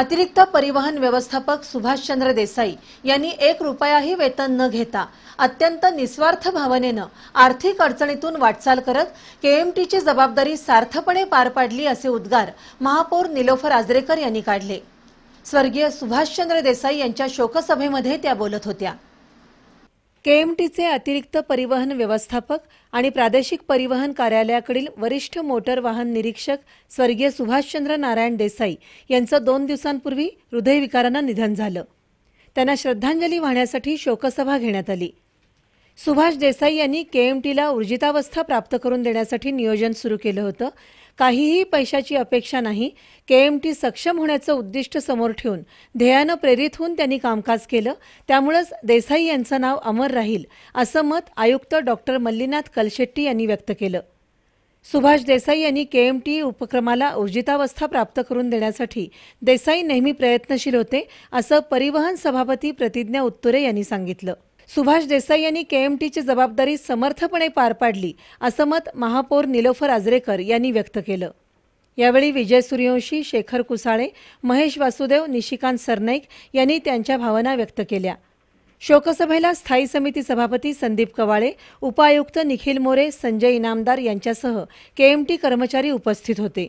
अतिरिक्त परिवहन व्यवस्थापक सुभाषचंद्र देसाई यांनी एक रुपयाही वेतन न घेता अत्यंत निस्वार्थ भावनेनं आर्थिक अडचणीतून वाटचाल करत केएमटीची जबाबदारी सार्थपणे पार पाडली असे उद्गार महापौर निलोफर आजरेकर यांनी काढले स्वर्गीय सुभाषचंद्र देसाई यांच्या शोकसभेमध्ये त्या बोलत होत्या केएमटीचे अतिरिक्त परिवहन व्यवस्थापक आणि प्रादेशिक परिवहन कार्यालयाकडील वरिष्ठ मोटर वाहन निरीक्षक स्वर्गीय सुभाषचंद्र नारायण देसाई यांचं दोन दिवसांपूर्वी हृदयविकारानं निधन झालं त्यांना श्रद्धांजली वाहण्यासाठी शोकसभा घेण्यात आली सुभाष देसाई यांनी केएमटीला ऊर्जितावस्था प्राप्त करून देण्यासाठी नियोजन सुरू केलं होतं काहीही पैशाची अपेक्षा नाही के एम टी सक्षम होण्याचं उद्दिष्ट समोर ठेवून ध्येयानं प्रेरित होऊन त्यांनी कामकाज केलं त्यामुळंच देसाई यांचं नाव अमर राहील असं मत आयुक्त डॉक्टर मल्लीनाथ कलशेट्टी यांनी व्यक्त केलं सुभाष देसाई यांनी के एम टी उपक्रमाला ऊर्जितावस्था प्राप्त करून देण्यासाठी देसाई नेहमी प्रयत्नशील होते असं परिवहन सभापती प्रतिज्ञा उत्तुरे यांनी सांगितलं सुभाष देसाई यांनी केएमटीची जबाबदारी समर्थपणे पार पाडली असं मत महापौर निलोफर आजरेकर यांनी व्यक्त केलं यावेळी विजय सूर्यवंशी शेखर कुसाळे महेश वासुदेव निशिकांत सरनाईक यांनी त्यांच्या भावना व्यक्त केल्या शोकसभेला स्थायी समिती सभापती संदीप कवाळे उपायुक्त निखिल मोरे संजय इनामदार यांच्यासह केएमटी कर्मचारी उपस्थित होते